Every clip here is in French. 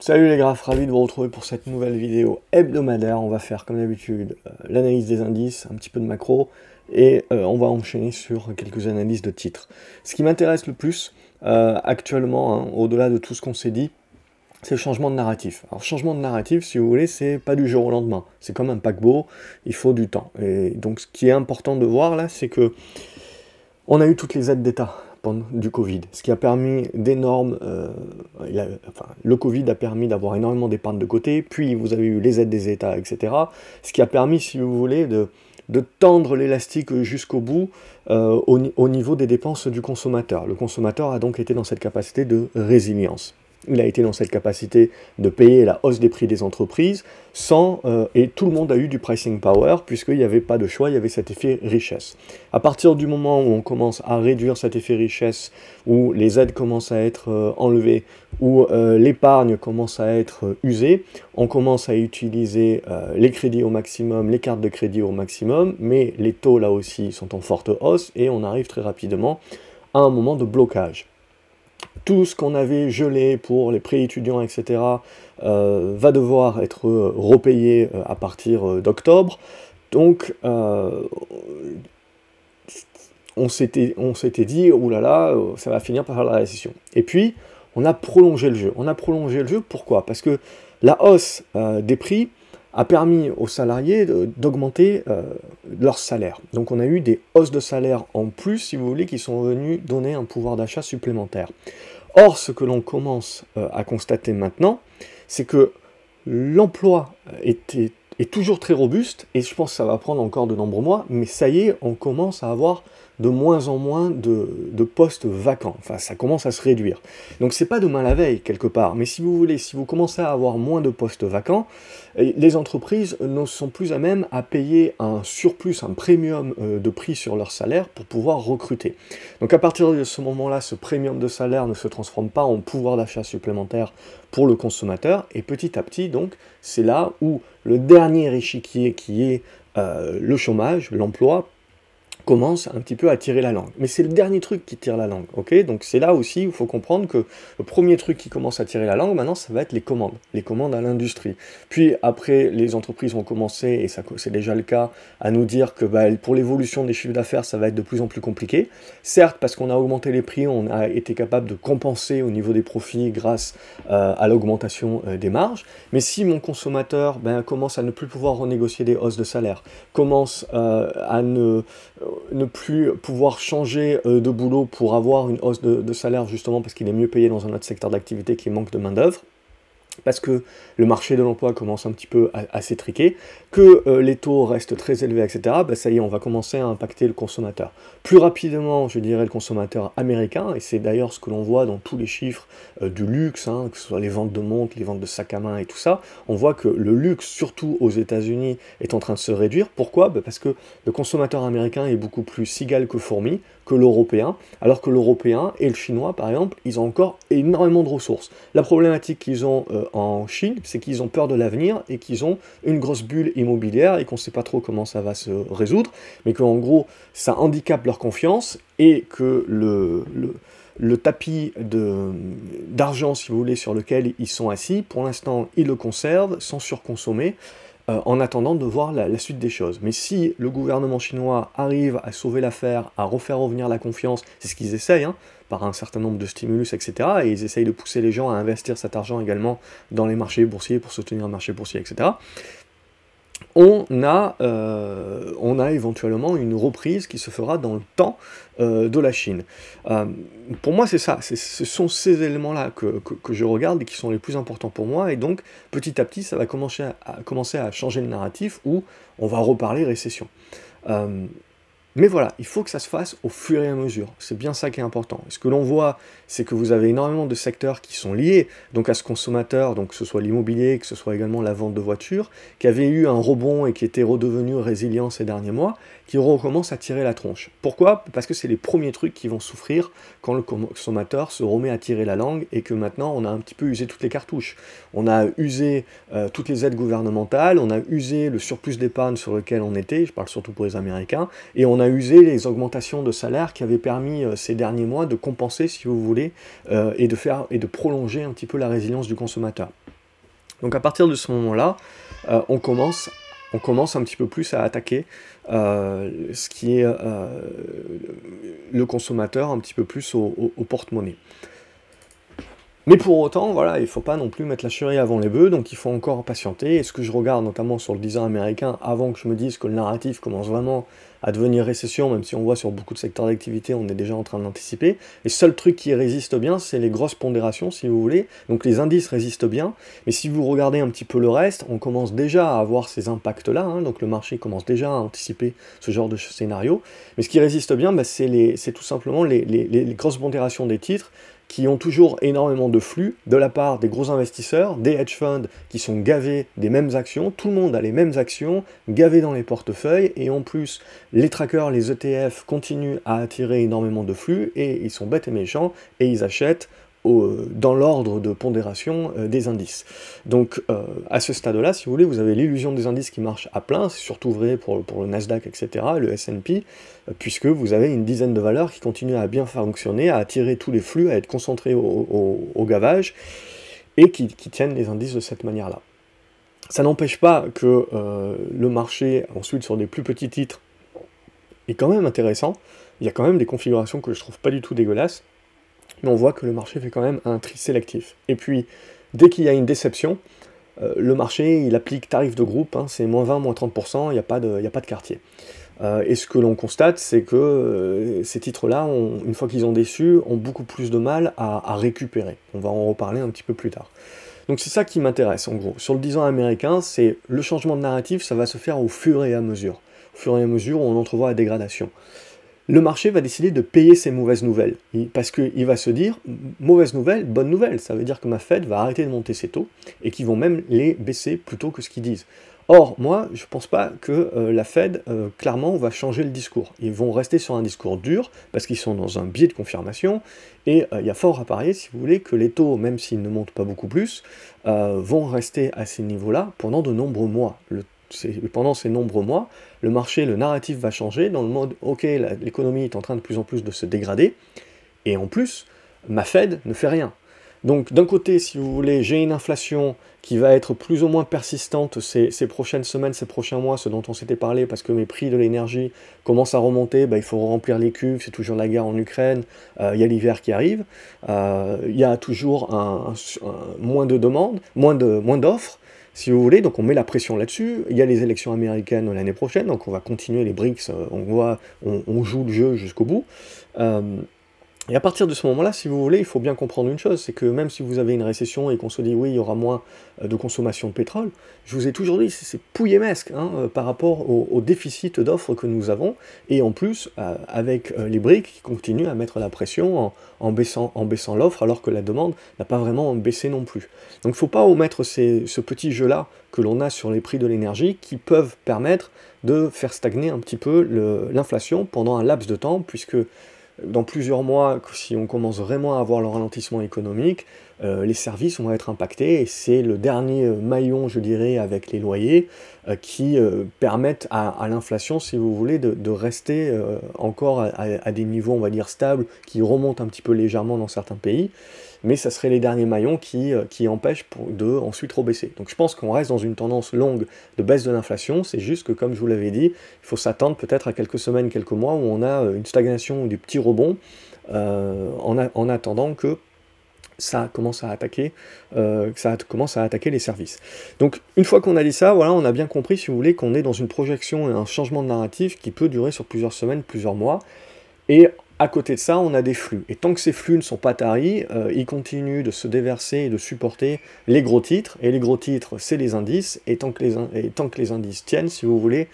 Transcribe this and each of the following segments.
Salut les graphes, ravi de vous retrouver pour cette nouvelle vidéo hebdomadaire. On va faire comme d'habitude euh, l'analyse des indices, un petit peu de macro, et euh, on va enchaîner sur quelques analyses de titres. Ce qui m'intéresse le plus euh, actuellement, hein, au-delà de tout ce qu'on s'est dit, c'est le changement de narratif. Alors, changement de narratif, si vous voulez, c'est pas du jour au lendemain. C'est comme un paquebot, il faut du temps. Et donc, ce qui est important de voir là, c'est que on a eu toutes les aides d'État du Covid. Ce qui a permis d'énormes... Euh, le Covid a permis d'avoir énormément d'épargne de côté, puis vous avez eu les aides des États, etc. Ce qui a permis, si vous voulez, de, tendre l'élastique jusqu'au bout euh, au niveau des dépenses du consommateur. Le consommateur a donc été dans cette capacité de résilience il a été dans cette capacité de payer la hausse des prix des entreprises sans, euh, et tout le monde a eu du pricing power puisqu'il n'y avait pas de choix, il y avait cet effet richesse. À partir du moment où on commence à réduire cet effet richesse, où les aides commencent à être euh, enlevées, où euh, l'épargne commence à être usée, on commence à utiliser les crédits au maximum, les cartes de crédit au maximum, mais les taux là aussi sont en forte hausse et on arrive très rapidement à un moment de blocage tout ce qu'on avait gelé pour les prêts étudiants, etc., euh, va devoir être euh, repayé euh, à partir d'octobre. Donc, on s'était dit, oulala, oh là là, ça va finir par faire la récession. Et puis, on a prolongé le jeu. On a prolongé le jeu, pourquoi Parce que la hausse des prix a permis aux salariés d'augmenter leur salaire. Donc on a eu des hausses de salaire en plus, si vous voulez, qui sont venues donner un pouvoir d'achat supplémentaire. Or, ce que l'on commence euh, à constater maintenant, c'est que l'emploi est, toujours très robuste, et je pense que ça va prendre encore de nombreux mois, mais ça y est, on commence à avoir de moins en moins de, postes vacants. Enfin, ça commence à se réduire. Donc, c'est pas demain la veille, quelque part. Mais si vous voulez, si vous commencez à avoir moins de postes vacants, euh, les entreprises ne sont plus à même à payer un surplus, un premium euh, de prix sur leur salaire pour pouvoir recruter. Donc, à partir de ce moment-là, ce premium de salaire ne se transforme pas en pouvoir d'achat supplémentaire pour le consommateur. Et petit à petit, donc, c'est là où le dernier échiquier qui est euh, le chômage, l'emploi, commence un petit peu à tirer la langue. Mais c'est le dernier truc qui tire la langue, ok Donc c'est là aussi où il faut comprendre que le premier truc qui commence à tirer la langue, maintenant, ça va être les commandes, les commandes à l'industrie. Puis après, les entreprises ont commencé, et ça c'est déjà le cas, à nous dire que bah, pour l'évolution des chiffres d'affaires, ça va être de plus en plus compliqué. Certes, parce qu'on a augmenté les prix, on a été capable de compenser au niveau des profits grâce euh, à l'augmentation euh, des marges. Mais si mon consommateur ben, commence à ne plus pouvoir renégocier des hausses de salaire, commence euh, à ne ne plus pouvoir changer euh, de boulot pour avoir une hausse de, salaire justement parce qu'il est mieux payé dans un autre secteur d'activité qui manque de main-d'œuvre parce que le marché de l'emploi commence un petit peu à, s'étriquer, que euh, les taux restent très élevés, etc., bah, ça y est, on va commencer à impacter le consommateur. Plus rapidement, je dirais, le consommateur américain, et c'est d'ailleurs ce que l'on voit dans tous les chiffres euh, du luxe, hein, que ce soit les ventes de montres, les ventes de sacs à main et tout ça, on voit que le luxe, surtout aux États-Unis, est en train de se réduire. Pourquoi bah, Parce que le consommateur américain est beaucoup plus cigale que fourmi, que l'européen, alors que l'européen et le chinois, par exemple, ils ont encore énormément de ressources. La problématique qu'ils ont euh, en Chine, c'est qu'ils ont peur de l'avenir et qu'ils ont une grosse bulle immobilière et qu'on ne sait pas trop comment ça va se résoudre, mais qu'en gros, ça handicape leur confiance et que le, le le tapis d'argent, si vous voulez, sur lequel ils sont assis, pour l'instant, ils le conservent sans surconsommer. Euh, en attendant de voir la, suite des choses. Mais si le gouvernement chinois arrive à sauver l'affaire, à refaire revenir la confiance, c'est ce qu'ils essayent, hein, par un certain nombre de stimulus, etc. Et ils essayent de pousser les gens à investir cet argent également dans les marchés boursiers pour soutenir le marché boursier, etc on a, euh, on a éventuellement une reprise qui se fera dans le temps euh, de la Chine. Euh, pour moi, c'est ça, ce sont ces éléments-là que, je regarde et qui sont les plus importants pour moi. Et donc, petit à petit, ça va commencer à, commencer à changer le narratif où on va reparler récession. Mais voilà, il faut que ça se fasse au fur et à mesure. C'est bien ça qui est important. ce que l'on voit, c'est que vous avez énormément de secteurs qui sont liés donc à ce consommateur, donc que ce soit l'immobilier, que ce soit également la vente de voitures, qui avait eu un rebond et qui était redevenu résilient ces derniers mois, qui recommencent à tirer la tronche. Pourquoi Parce que c'est les premiers trucs qui vont souffrir quand le consommateur se remet à tirer la langue et que maintenant on a un petit peu usé toutes les cartouches. On a usé euh, toutes les aides gouvernementales, on a usé le surplus d'épargne sur lequel on était, je parle surtout pour les Américains, et on a user les augmentations de salaire qui avaient permis euh, ces derniers mois de compenser, si vous voulez, euh, et, de faire, et de prolonger un petit peu la résilience du consommateur. Donc à partir de ce moment-là, euh, on commence on commence un petit peu plus à attaquer ce qui est le consommateur un petit peu plus au, porte-monnaie. Mais pour autant, voilà, il ne faut pas non plus mettre la chérie avant les bœufs, donc il faut encore patienter. Et ce que je regarde notamment sur le design américain, avant que je me dise que le narratif commence vraiment à devenir récession, même si on voit sur beaucoup de secteurs d'activité, on est déjà en train d'anticiper. les seul truc qui résiste bien, c'est les grosses pondérations, si vous voulez. Donc les indices résistent bien, mais si vous regardez un petit peu le reste, on commence déjà à avoir ces impacts-là. Hein. donc le marché commence déjà à anticiper ce genre de scénario. Mais ce qui résiste bien, bah, c'est tout simplement les, les grosses pondérations des titres qui ont toujours énormément de flux de la part des gros investisseurs, des hedge funds qui sont gavés des mêmes actions, tout le monde a les mêmes actions, gavés dans les portefeuilles, et en plus, les trackers, les ETF continuent à attirer énormément de flux, et ils sont bêtes et méchants, et ils achètent euh, dans l'ordre de pondération euh, des indices. Donc euh, à ce stade-là, si vous voulez, vous avez l'illusion des indices qui marchent à plein, c'est surtout vrai pour, le Nasdaq, etc., le S&P, puisque vous avez une dizaine de valeurs qui continuent à bien fonctionner, à attirer tous les flux, à être concentrées au, gavage, et qui, tiennent les indices de cette manière-là. Ça n'empêche pas que le marché, ensuite sur des plus petits titres, est quand même intéressant. Il y a quand même des configurations que je trouve pas du tout dégueulasses mais on voit que le marché fait quand même un tri sélectif. Et puis, dès qu'il y a une déception, euh, le marché, il applique tarif de groupe, hein, c'est moins 20, moins 30%, il n'y a, pas de, a pas de quartier. Euh, et ce que l'on constate, c'est que euh, ces titres-là, une fois qu'ils ont déçu, ont beaucoup plus de mal à, récupérer. On va en reparler un petit peu plus tard. Donc c'est ça qui m'intéresse en gros. Sur le 10 ans américain, c'est le changement de narratif, ça va se faire au fur et à mesure. Au fur et à mesure, on entrevoit la dégradation le marché va décider de payer ces mauvaises nouvelles. Parce qu'il va se dire, mauvaise nouvelle, bonne nouvelle. Ça veut dire que ma Fed va arrêter de monter ses taux et qu'ils vont même les baisser plutôt que ce qu'ils disent. Or, moi, je ne pense pas que euh, la Fed, euh, clairement, va changer le discours. Ils vont rester sur un discours dur, parce qu'ils sont dans un biais de confirmation, et euh, il y a fort à parier, si vous voulez, que les taux, même s'ils ne montent pas beaucoup plus, vont rester à ces niveaux-là pendant de nombreux mois pendant ces nombreux mois, le marché, le narratif va changer dans le mode ok, l'économie est en train de plus en plus de se dégrader, et en plus, ma Fed ne fait rien. Donc d'un côté, si vous voulez, j'ai une inflation qui va être plus ou moins persistante ces, prochaines semaines, ces prochains mois, ce dont on s'était parlé, parce que mes prix de l'énergie commencent à remonter, bah, il faut remplir les cuves, c'est toujours la guerre en Ukraine, euh, il y a l'hiver qui arrive, euh, il y a toujours un, moins de demandes, moins d'offres, de, moins si vous voulez. Donc on met la pression là-dessus. Il y a les élections américaines l'année prochaine, donc on va continuer les BRICS. Euh, on, voit, on, joue le jeu jusqu'au bout. Euh, et à partir de ce moment-là, si vous voulez, il faut bien comprendre une chose, c'est que même si vous avez une récession et qu'on se dit oui, il y aura moins euh, de consommation de pétrole, je vous ai toujours dit, c'est pouillemesque mesque hein, euh, par rapport au, déficit d'offres que nous avons, et en plus euh, avec les briques qui continuent à mettre la pression en, baissant, en baissant l'offre alors que la demande n'a pas vraiment baissé non plus. Donc il ne faut pas omettre ce petit jeu-là que l'on a sur les prix de l'énergie qui peuvent permettre de faire stagner un petit peu l'inflation pendant un laps de temps, puisque dans plusieurs mois, si on commence vraiment à avoir le ralentissement économique, euh, les services vont être impactés et c'est le dernier euh, maillon, je dirais, avec les loyers euh, qui permettent à, l'inflation, si vous voulez, de, rester encore à, à, des niveaux, on va dire, stables, qui remontent un petit peu légèrement dans certains pays mais ça serait les derniers maillons qui, euh, empêchent pour de ensuite rebaisser. Donc je pense qu'on reste dans une tendance longue de baisse de l'inflation, c'est juste que comme je vous l'avais dit, il faut s'attendre peut-être à quelques semaines, quelques mois où on a euh, une stagnation ou du petit rebond euh, en, attendant que ça commence à attaquer, ça commence à attaquer les services. Donc une fois qu'on a dit ça, voilà, on a bien compris, si vous voulez, qu'on est dans une projection et un changement de narratif qui peut durer sur plusieurs semaines, plusieurs mois. Et à côté de ça, on a des flux. Et tant que ces flux ne sont pas taris, euh, ils continuent de se déverser et de supporter les gros titres. Et les gros titres, c'est les indices. Et tant, que les indices tiennent, si vous voulez,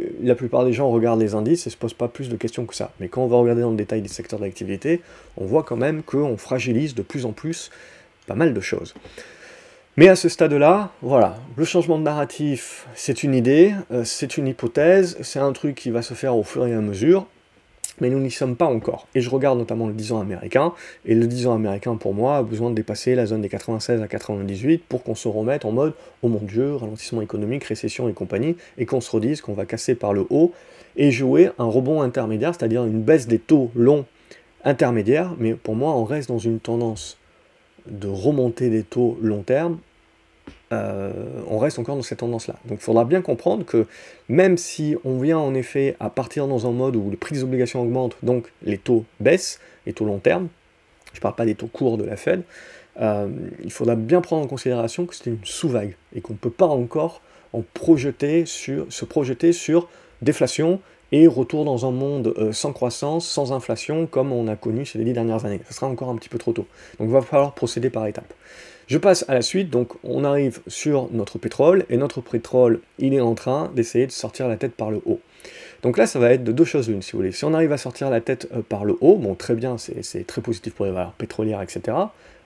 euh, la plupart des gens regardent les indices et se posent pas plus de questions que ça. Mais quand on va regarder dans le détail des secteurs d'activité, on voit quand même qu'on fragilise de plus en plus pas mal de choses. Mais à ce stade-là, voilà, le changement de narratif, c'est une idée, euh, c'est une hypothèse, c'est un truc qui va se faire au fur et à mesure mais nous n'y sommes pas encore. Et je regarde notamment le disant américain, et le 10 américain pour moi a besoin de dépasser la zone des 96 à 98 pour qu'on se remette en mode oh mon dieu, ralentissement économique, récession et compagnie, et qu'on se redise qu'on va casser par le haut et jouer un rebond intermédiaire, c'est-à-dire une baisse des taux longs intermédiaires, mais pour moi on reste dans une tendance de remonter des taux long terme euh, on reste encore dans cette tendance-là. Donc il faudra bien comprendre que même si on vient en effet à partir dans un mode où le prix des obligations augmentent, donc les taux baissent, les taux long terme, je ne parle pas des taux courts de la Fed, euh, il faudra bien prendre en considération que c'est une sous-vague et qu'on ne peut pas encore se projeter sur déflation et retour dans un monde euh, sans croissance, sans inflation, comme on a connu ces dix dernières années. Ce sera encore un petit peu trop tôt. Donc il va falloir procéder par étapes. Je passe à la suite, donc on arrive sur notre pétrole, et notre pétrole, il est en train d'essayer de sortir la tête par le haut. Donc là, ça va être de deux choses l'une, si vous voulez. Si on arrive à sortir la tête euh, par le haut, bon, très bien, c'est très positif pour les valeurs pétrolières, etc.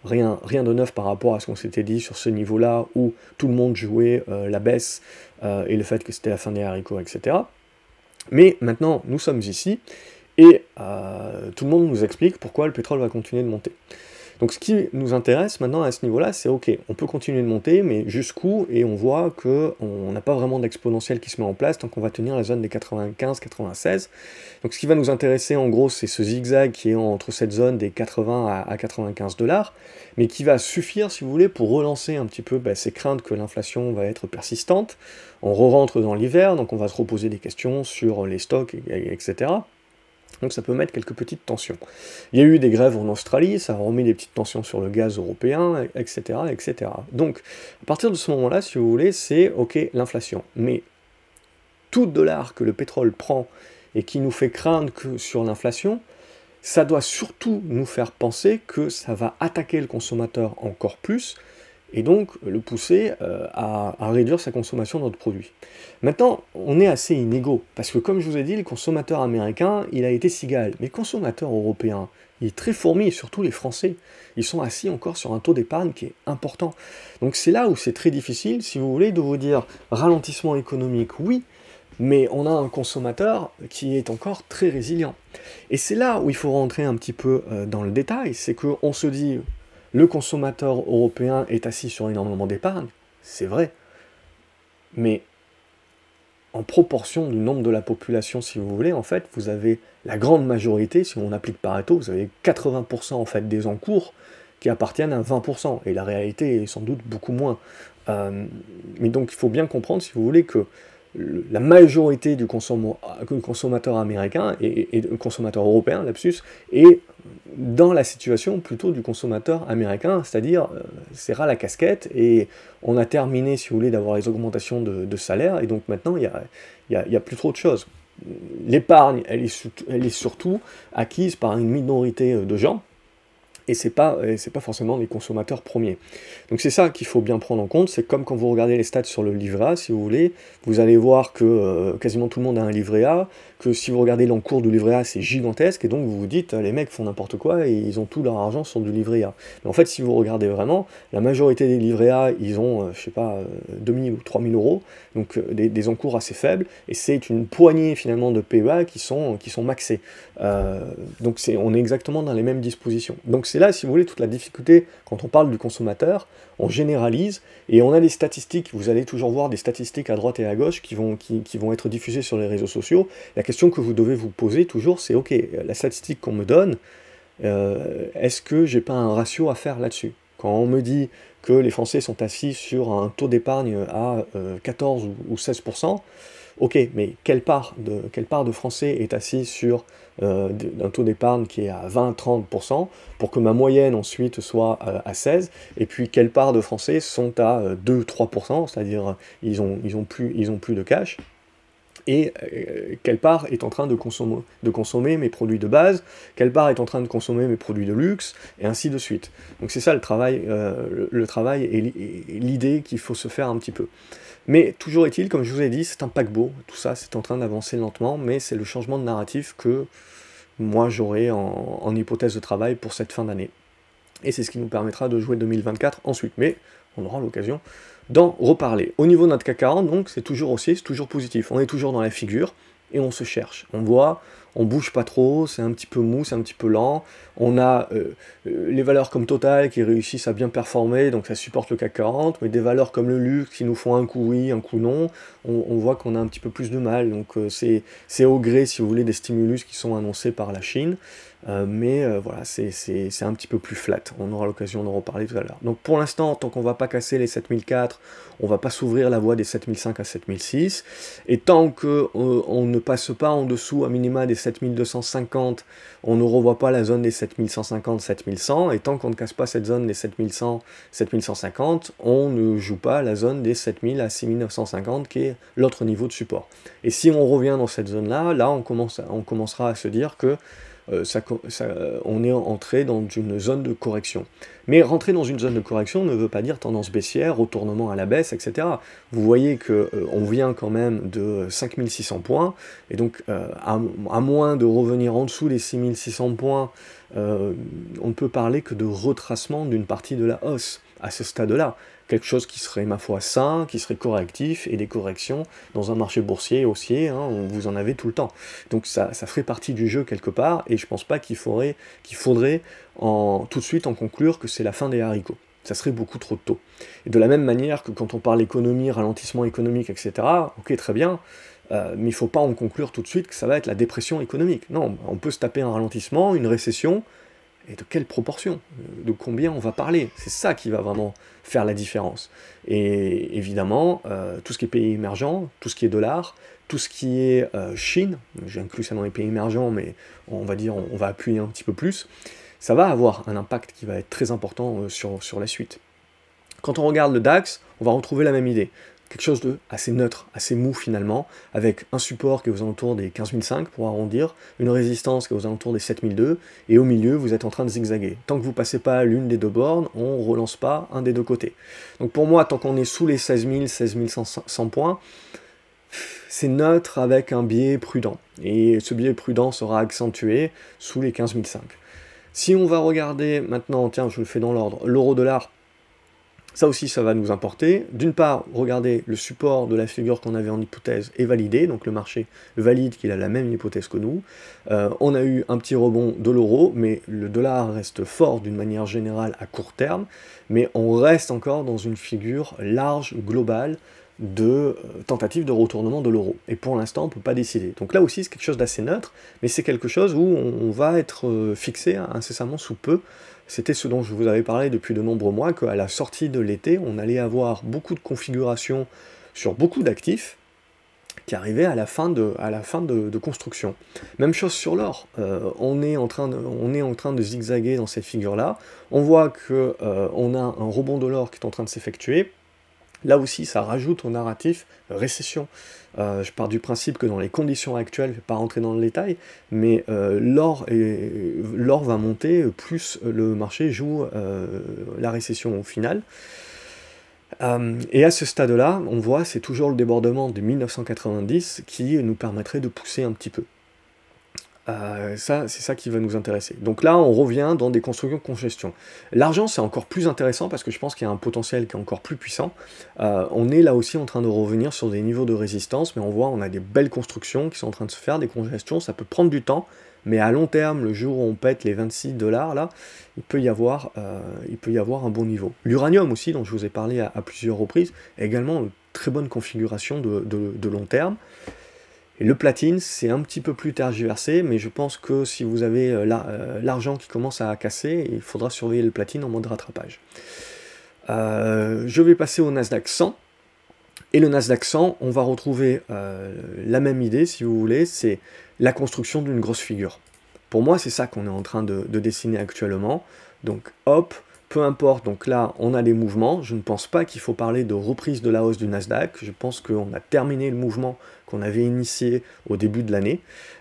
Rien, rien de neuf par rapport à ce qu'on s'était dit sur ce niveau-là, où tout le monde jouait euh, la baisse euh, et le fait que c'était la fin des haricots, etc. Mais maintenant, nous sommes ici, et tout le monde nous explique pourquoi le pétrole va continuer de monter. Donc ce qui nous intéresse maintenant à ce niveau-là, c'est ok, on peut continuer de monter, mais jusqu'où Et on voit qu'on n'a pas vraiment d'exponentiel qui se met en place tant qu'on va tenir la zone des 95-96. Donc ce qui va nous intéresser en gros, c'est ce zigzag qui est entre cette zone des 80 à 95 dollars, mais qui va suffire, si vous voulez, pour relancer un petit peu bah, ces craintes que l'inflation va être persistante. On re-rentre dans l'hiver, donc on va se reposer des questions sur les stocks, etc. Donc ça peut mettre quelques petites tensions. Il y a eu des grèves en Australie, ça a remis des petites tensions sur le gaz européen, etc. Donc à partir de ce moment-là, si vous voulez, c'est OK l'inflation. Mais tout dollar que le pétrole prend et qui nous fait craindre que sur l'inflation, ça doit surtout nous faire penser que ça va attaquer le consommateur encore plus, et donc le pousser euh, à, à, réduire sa consommation d'autres produits. Maintenant, on est assez inégaux, parce que comme je vous ai dit, le consommateur américain, il a été cigale, mais le consommateur européen, il est très fourmi, surtout les Français, ils sont assis encore sur un taux d'épargne qui est important. Donc c'est là où c'est très difficile, si vous voulez, de vous dire ralentissement économique, oui, mais on a un consommateur qui est encore très résilient. Et c'est là où il faut rentrer un petit peu euh, dans le détail, c'est qu'on se dit, le consommateur européen est assis sur énormément d'épargne, c'est vrai, mais en proportion du nombre de la population, si vous voulez, en fait, vous avez la grande majorité, si on applique Pareto, vous avez 80% en fait des encours qui appartiennent à 20%, et la réalité est sans doute beaucoup moins. Euh, mais donc il faut bien comprendre, si vous voulez, que la majorité du consommateur américain et, du consommateur européen, lapsus, est dans la situation plutôt du consommateur américain, c'est-à-dire euh, c'est la casquette et on a terminé, si vous voulez, d'avoir les augmentations de, salaire et donc maintenant il n'y a, y y a plus trop de choses. L'épargne, elle est surtout acquise par une minorité euh, de gens, et c'est pas c'est pas forcément les consommateurs premiers. Donc c'est ça qu'il faut bien prendre en compte. C'est comme quand vous regardez les stats sur le livret A, si vous voulez, vous allez voir que euh, quasiment tout le monde a un livret A, si vous regardez l'encours du livret A, c'est gigantesque, et donc vous vous dites, les mecs font n'importe quoi, et ils ont tout leur argent sur du livret A. Mais en fait, si vous regardez vraiment, la majorité des livrets A, ils ont, euh, je sais pas, 2000 euh, ou 3000 euros, donc euh, des, encours assez faibles, et c'est une poignée finalement de PEA qui sont, qui sont maxés. donc c'est on est exactement dans les mêmes dispositions. Donc c'est là, si vous voulez, toute la difficulté quand on parle du consommateur, on généralise et on a des statistiques. Vous allez toujours voir des statistiques à droite et à gauche qui vont, qui, vont être diffusées sur les réseaux sociaux. La question que vous devez vous poser toujours, c'est ok, la statistique qu'on me donne, euh, est-ce que j'ai pas un ratio à faire là-dessus Quand on me dit que les Français sont assis sur un taux d'épargne à 14 euh, ou 16 Ok, mais quelle part de, Français est assis sur euh, un taux d'épargne qui est à 20-30% pour que ma moyenne ensuite soit euh, à 16 Et puis quelle part de Français sont à 2-3%, euh, c'est-à-dire ils ont, ils ont plus de cash et euh, quelle part est en train de consommer, mes produits de base, quelle part est en train de consommer mes produits de luxe, et ainsi de suite. Donc c'est ça le travail, euh, le, travail et l'idée qu'il faut se faire un petit peu. Mais toujours est-il, comme je vous ai dit, c'est un paquebot, tout ça, c'est en train d'avancer lentement, mais c'est le changement de narratif que moi j'aurai en, en hypothèse de travail pour cette fin d'année. Et c'est ce qui nous permettra de jouer 2024 ensuite. Mais on aura l'occasion d'en reparler. Au niveau de notre CAC 40, donc, c'est toujours aussi, c'est toujours positif. On est toujours dans la figure et on se cherche. On voit, on bouge pas trop, c'est un petit peu mou, c'est un petit peu lent. On a euh, euh, les valeurs comme Total qui réussissent à bien performer, donc ça supporte le CAC 40, mais des valeurs comme le luxe qui nous font un coup oui, un coup non, on, voit qu'on a un petit peu plus de mal. Donc euh, c'est au gré, si vous voulez, des stimulus qui sont annoncés par la Chine. Euh, mais euh, voilà, c'est un petit peu plus flat. On aura l'occasion d'en reparler tout à l'heure. Donc pour l'instant, tant qu'on ne va pas casser les 7004, on va pas s'ouvrir la voie des 7005 à 7006. Et tant que euh, on ne passe pas en dessous à minima des 7250, on ne revoit pas la zone des 7150, 7100. Et tant qu'on ne casse pas cette zone des 7100, 7150, on ne joue pas la zone des 7000 à 6950 qui est l'autre niveau de support. Et si on revient dans cette zone-là, là on, commence, on commencera à se dire que euh, euh, on est entré dans une zone de correction. Mais rentrer dans une zone de correction ne veut pas dire tendance baissière, retournement à la baisse, etc. Vous voyez qu'on euh, on vient quand même de 5600 points, et donc à, moins de revenir en dessous des 6600 points, on ne peut parler que de retracement d'une partie de la hausse à ce stade-là quelque chose qui serait, ma foi, sain, qui serait correctif, et des corrections dans un marché boursier, haussier, hein, on vous en avez tout le temps. Donc ça, ça ferait partie du jeu quelque part, et je pense pas qu'il faudrait, qu'il faudrait en, tout de suite en conclure que c'est la fin des haricots. Ça serait beaucoup trop tôt. Et de la même manière que quand on parle économie, ralentissement économique, etc., ok, très bien, euh, mais il faut pas en conclure tout de suite que ça va être la dépression économique. Non, on peut se taper un ralentissement, une récession, et de quelle proportion, de combien on va parler. C'est ça qui va vraiment faire la différence. Et évidemment, euh, tout ce qui est pays émergents, tout ce qui est dollar, tout ce qui est euh, Chine, j'ai inclus ça dans les pays émergents, mais on va dire, on, va appuyer un petit peu plus, ça va avoir un impact qui va être très important euh, sur, sur la suite. Quand on regarde le DAX, on va retrouver la même idée quelque chose de assez neutre, assez mou finalement, avec un support qui est aux alentours des 15005 pour arrondir, une résistance qui est aux alentours des 7002, et au milieu vous êtes en train de zigzaguer. Tant que vous passez pas l'une des deux bornes, on relance pas un des deux côtés. Donc pour moi, tant qu'on est sous les 16 16 16100 points, c'est neutre avec un biais prudent. Et ce biais prudent sera accentué sous les 15005. Si on va regarder maintenant, tiens, je le fais dans l'ordre, l'euro-dollar ça aussi, ça va nous importer. D'une part, regardez, le support de la figure qu'on avait en hypothèse est validé, donc le marché valide qu'il a la même hypothèse que nous. Euh, on a eu un petit rebond de l'euro, mais le dollar reste fort d'une manière générale à court terme, mais on reste encore dans une figure large, globale, de euh, tentative de retournement de l'euro. Et pour l'instant, on ne peut pas décider. Donc là aussi, c'est quelque chose d'assez neutre, mais c'est quelque chose où on va être euh, fixé incessamment sous peu c'était ce dont je vous avais parlé depuis de nombreux mois, qu'à la sortie de l'été, on allait avoir beaucoup de configurations sur beaucoup d'actifs qui arrivaient à la fin de, à la fin de, construction. Même chose sur l'or. Euh, on, est en train de, on est en train de zigzaguer dans cette figure là On voit qu'on euh, a un rebond de l'or qui est en train de s'effectuer. Là aussi, ça rajoute au narratif euh, récession. Euh, je pars du principe que dans les conditions actuelles, je ne vais pas rentrer dans le détail, mais euh, l'or, va monter, plus le marché joue la récession au final. et à ce stade-là, on voit, c'est toujours le débordement de 1990 qui nous permettrait de pousser un petit peu. Euh, ça, c'est ça qui va nous intéresser. Donc là, on revient dans des constructions de congestion. L'argent, c'est encore plus intéressant parce que je pense qu'il y a un potentiel qui est encore plus puissant. Euh, on est là aussi en train de revenir sur des niveaux de résistance, mais on voit, on a des belles constructions qui sont en train de se faire, des congestions, ça peut prendre du temps, mais à long terme, le jour où on pète les 26 dollars, là, il peut, y avoir, euh, il peut y avoir un bon niveau. L'uranium aussi, dont je vous ai parlé à, plusieurs reprises, également une très bonne configuration de long terme. Et le platine, c'est un petit peu plus tergiversé, mais je pense que si vous avez euh, euh, l'argent qui commence à casser, il faudra surveiller le platine en mode rattrapage. Euh, je vais passer au Nasdaq 100. Et le Nasdaq 100, on va retrouver la même idée, si vous voulez, c'est la construction d'une grosse figure. Pour moi, c'est ça qu'on est en train de, dessiner actuellement. Donc, hop, peu importe, donc là, on a les mouvements. Je ne pense pas qu'il faut parler de reprise de la hausse du Nasdaq. Je pense qu'on a terminé le mouvement on avait initié au début de l'année.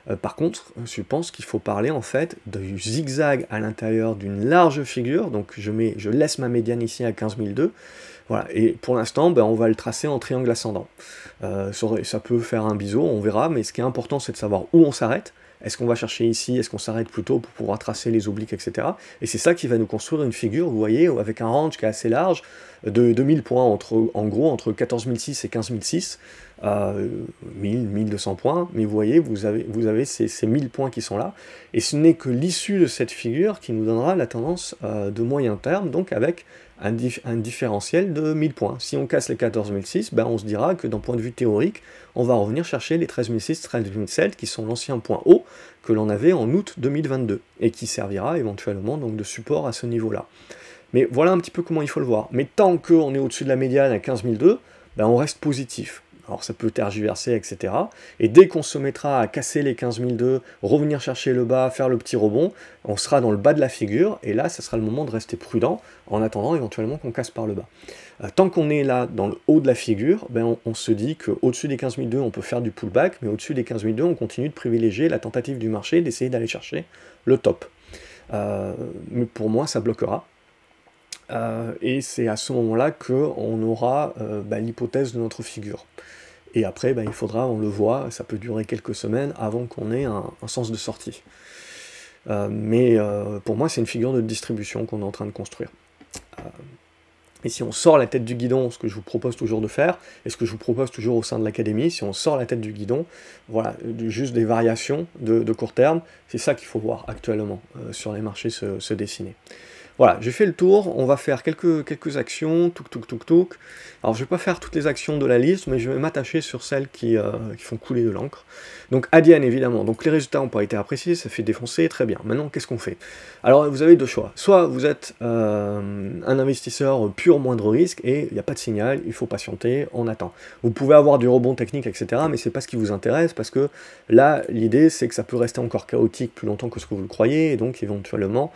Euh, par contre, je pense qu'il faut parler en fait du zigzag à l'intérieur d'une large figure. Donc je, mets, je laisse ma médiane ici à 15002 et pour l'instant, ben, on va le tracer en triangle ascendant. Euh, ça, peut faire un biseau, on verra, mais ce qui est important, c'est de savoir où on s'arrête. Est-ce qu'on va chercher ici Est-ce qu'on s'arrête plutôt pour pouvoir tracer les obliques, etc. Et c'est ça qui va nous construire une figure, vous voyez, avec un range qui est assez large, de 2000 points, en gros, entre 14006 et 15006, 1000, 1200 points. Mais vous voyez, vous avez, ces, 1000 points qui sont là. Et ce n'est que l'issue de cette figure qui nous donnera la tendance euh, de moyen terme, donc avec un, différentiel de 1000 points. Si on casse les 14006, ben on se dira que d'un point de vue théorique, on va revenir chercher les 13006, 13007 qui sont l'ancien point haut que l'on avait en août 2022 et qui servira éventuellement donc de support à ce niveau-là. Mais voilà un petit peu comment il faut le voir. Mais tant qu'on est au-dessus de la médiane à 15002, ben, on reste positif. Alors ça peut tergiverser, etc. Et dès qu'on se mettra à casser les 15002, revenir chercher le bas, faire le petit rebond, on sera dans le bas de la figure, et là, ça sera le moment de rester prudent en attendant éventuellement qu'on casse par le bas. Euh, tant qu'on est là dans le haut de la figure, ben, on, se dit qu'au-dessus des 15002, on peut faire du pullback, mais au-dessus des 15002, on continue de privilégier la tentative du marché, d'essayer d'aller chercher le top. Euh, mais pour moi, ça bloquera. Euh, et c'est à ce moment-là qu'on aura ben, l'hypothèse de notre figure. Et après, ben, il faudra, on le voit, ça peut durer quelques semaines avant qu'on ait un, sens de sortie. Euh, mais euh, pour moi, c'est une figure de distribution qu'on est en train de construire. Euh, et si on sort la tête du guidon, ce que je vous propose toujours de faire, et ce que je vous propose toujours au sein de l'académie, si on sort la tête du guidon, voilà, juste des variations de, court terme, c'est ça qu'il faut voir actuellement sur les marchés se dessiner. Voilà, j'ai fait le tour, on va faire quelques, quelques actions, touk touk touk touk. Alors je ne vais pas faire toutes les actions de la liste, mais je vais m'attacher sur celles euh, qui, font couler de l'encre. Donc Adiane évidemment, donc les résultats ont pas été appréciés, ça fait défoncer, très bien. Maintenant qu'est-ce qu'on fait Alors vous avez deux choix, soit vous êtes euh, un investisseur pur moindre risque et il n'y a pas de signal, il faut patienter, on attend. Vous pouvez avoir du rebond technique, etc., mais ce n'est pas ce qui vous intéresse parce que là l'idée c'est que ça peut rester encore chaotique plus longtemps que ce que vous le croyez et donc éventuellement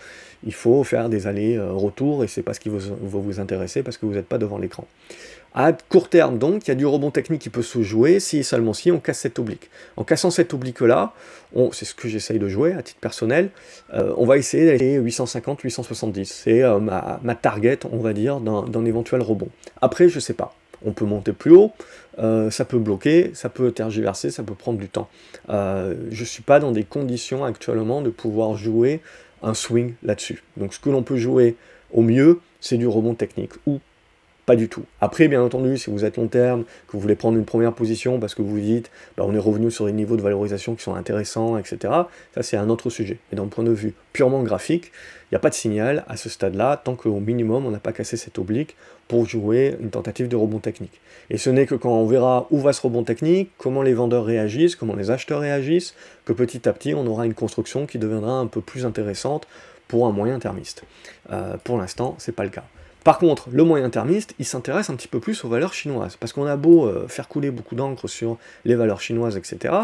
il faut faire des allers-retours et c'est pas ce qui vous, va vous intéresser parce que vous n'êtes pas devant l'écran. À court terme, donc, il y a du rebond technique qui peut se jouer si seulement si on casse cette oblique. En cassant cet oblique-là, c'est ce que j'essaye de jouer à titre personnel, euh, on va essayer d'aller 850-870. C'est euh, ma, ma, target, on va dire, d'un éventuel rebond. Après, je sais pas. On peut monter plus haut, euh, ça peut bloquer, ça peut tergiverser, ça peut prendre du temps. je ne suis pas dans des conditions actuellement de pouvoir jouer un swing là-dessus. Donc ce que l'on peut jouer au mieux, c'est du rebond technique ou pas du tout. Après, bien entendu, si vous êtes long terme, que vous voulez prendre une première position parce que vous dites, bah, on est revenu sur des niveaux de valorisation qui sont intéressants, etc., ça c'est un autre sujet. Mais d'un point de vue purement graphique, il n'y a pas de signal à ce stade-là tant qu'au minimum on n'a pas cassé cet oblique pour jouer une tentative de rebond technique. Et ce n'est que quand on verra où va ce rebond technique, comment les vendeurs réagissent, comment les acheteurs réagissent, que petit à petit on aura une construction qui deviendra un peu plus intéressante pour un moyen thermiste. Euh, pour l'instant, ce n'est pas le cas. Par contre, le moyen-termiste, il s'intéresse un petit peu plus aux valeurs chinoises, parce qu'on a beau euh, faire couler beaucoup d'encre sur les valeurs chinoises, etc., elle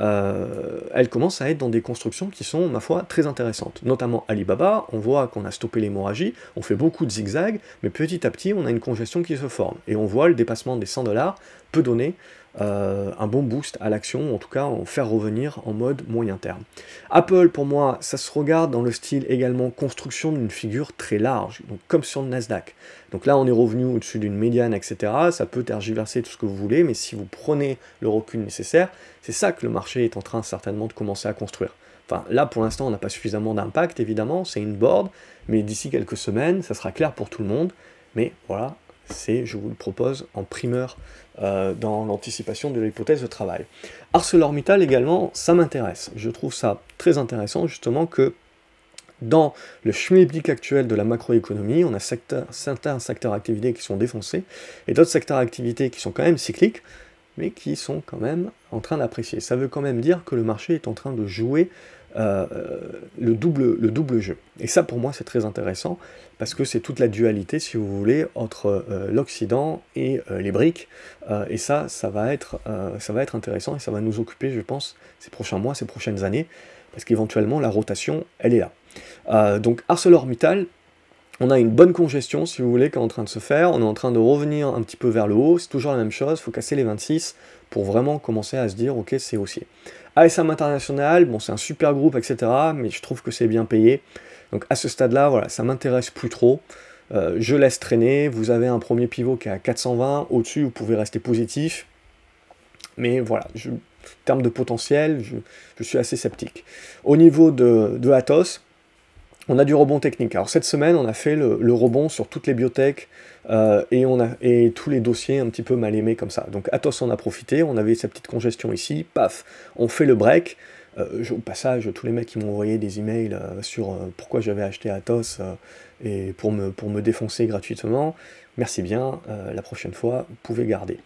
euh, elles commencent à être dans des constructions qui sont, ma foi, très intéressantes. Notamment Alibaba, on voit qu'on a stoppé l'hémorragie, on fait beaucoup de zigzags, mais petit à petit, on a une congestion qui se forme, et on voit le dépassement des 100 dollars peut donner euh, un bon boost à l'action, en tout cas en faire revenir en mode moyen terme. Apple, pour moi, ça se regarde dans le style également construction d'une figure très large, donc comme sur le Nasdaq. Donc là, on est revenu au-dessus d'une médiane, etc. Ça peut tergiverser tout ce que vous voulez, mais si vous prenez le recul nécessaire, c'est ça que le marché est en train certainement de commencer à construire. Enfin, là, pour l'instant, on n'a pas suffisamment d'impact, évidemment, c'est une board, mais d'ici quelques semaines, ça sera clair pour tout le monde. Mais voilà, c'est, je vous le propose en primeur euh, dans l'anticipation de l'hypothèse de travail. ArcelorMittal également, ça m'intéresse. Je trouve ça très intéressant justement que dans le schmilblick actuel de la macroéconomie, on a certains secteurs activités qui sont défoncés et d'autres secteurs activités qui sont quand même cycliques, mais qui sont quand même en train d'apprécier. Ça veut quand même dire que le marché est en train de jouer euh, le, double, le double jeu. Et ça, pour moi, c'est très intéressant, parce que c'est toute la dualité, si vous voulez, entre euh, l'Occident et euh, les briques. et ça, ça va, être, ça va être intéressant et ça va nous occuper, je pense, ces prochains mois, ces prochaines années, parce qu'éventuellement, la rotation, elle est là. donc, ArcelorMittal, on a une bonne congestion, si vous voulez, qui est en train de se faire. On est en train de revenir un petit peu vers le haut. C'est toujours la même chose. Il faut casser les 26 pour vraiment commencer à se dire, OK, c'est haussier. ASM International, bon, c'est un super groupe, etc., mais je trouve que c'est bien payé. Donc à ce stade-là, voilà, ça m'intéresse plus trop. Euh, je laisse traîner, vous avez un premier pivot qui est à 420, au-dessus vous pouvez rester positif, mais voilà, je, en termes de potentiel, je, suis assez sceptique. Au niveau de, de Athos, on a du rebond technique. Alors cette semaine, on a fait le, rebond sur toutes les biotech euh, et, on a, et tous les dossiers un petit peu mal aimés comme ça. Donc Atos en a profité, on avait sa petite congestion ici, paf, on fait le break. Euh, au passage, tous les mecs qui m'ont envoyé des emails euh, sur pourquoi j'avais acheté Atos et pour me, pour me défoncer gratuitement, merci bien, la prochaine fois, vous pouvez garder.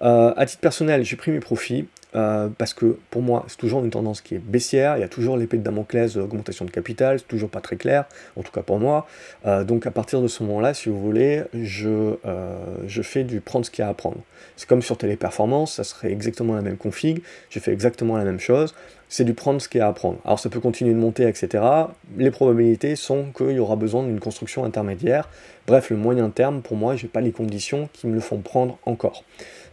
à titre personnel, j'ai pris mes profits, euh, parce que pour moi, c'est toujours une tendance qui est baissière, il y a toujours l'épée de Damoclès euh, augmentation de capital, c'est toujours pas très clair, en tout cas pour moi. Euh, donc à partir de ce moment-là, si vous voulez, je, je fais du prendre ce qu'il y a à prendre. C'est comme sur Téléperformance, ça serait exactement la même config, j'ai fait exactement la même chose, c'est du prendre ce qu'il y a à prendre. Alors ça peut continuer de monter, etc. Les probabilités sont qu'il y aura besoin d'une construction intermédiaire. Bref, le moyen terme, pour moi, je n'ai pas les conditions qui me le font prendre encore.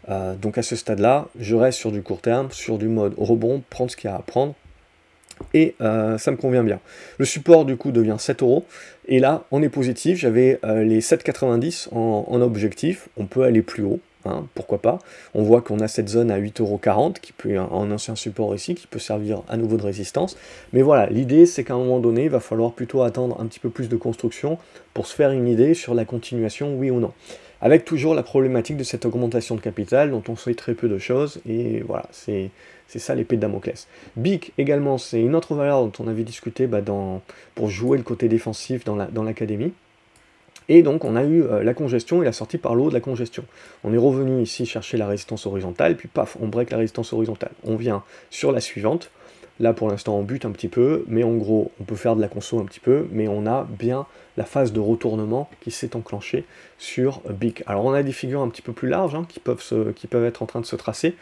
Euh, donc à ce stade-là, je reste sur du court terme, sur du mode rebond, prendre ce qu'il y a à prendre. Et euh, ça me convient bien. Le support du coup devient 7 euros. Et là, on est positif. J'avais euh, les 7,90 en, objectif. On peut aller plus haut. Hein, pourquoi pas On voit qu'on a cette zone à 8,40€ qui peut en ancien support ici, qui peut servir à nouveau de résistance. Mais voilà, l'idée c'est qu'à un moment donné, il va falloir plutôt attendre un petit peu plus de construction pour se faire une idée sur la continuation, oui ou non avec toujours la problématique de cette augmentation de capital dont on sait très peu de choses, et voilà, c'est ça l'épée de Damoclès. BIC également, c'est une autre valeur dont on avait discuté bah, dans, pour jouer le côté défensif dans l'académie. La, dans et donc on a eu euh, la congestion et la sortie par l'eau de la congestion. On est revenu ici chercher la résistance horizontale, puis paf, on break la résistance horizontale. On vient sur la suivante. Là pour l'instant on bute un petit peu, mais en gros on peut faire de la conso un petit peu, mais on a bien la phase de retournement qui s'est enclenchée sur Bic. Alors on a des figures un petit peu plus larges hein, qui, peuvent qui peuvent être en train de se tracer.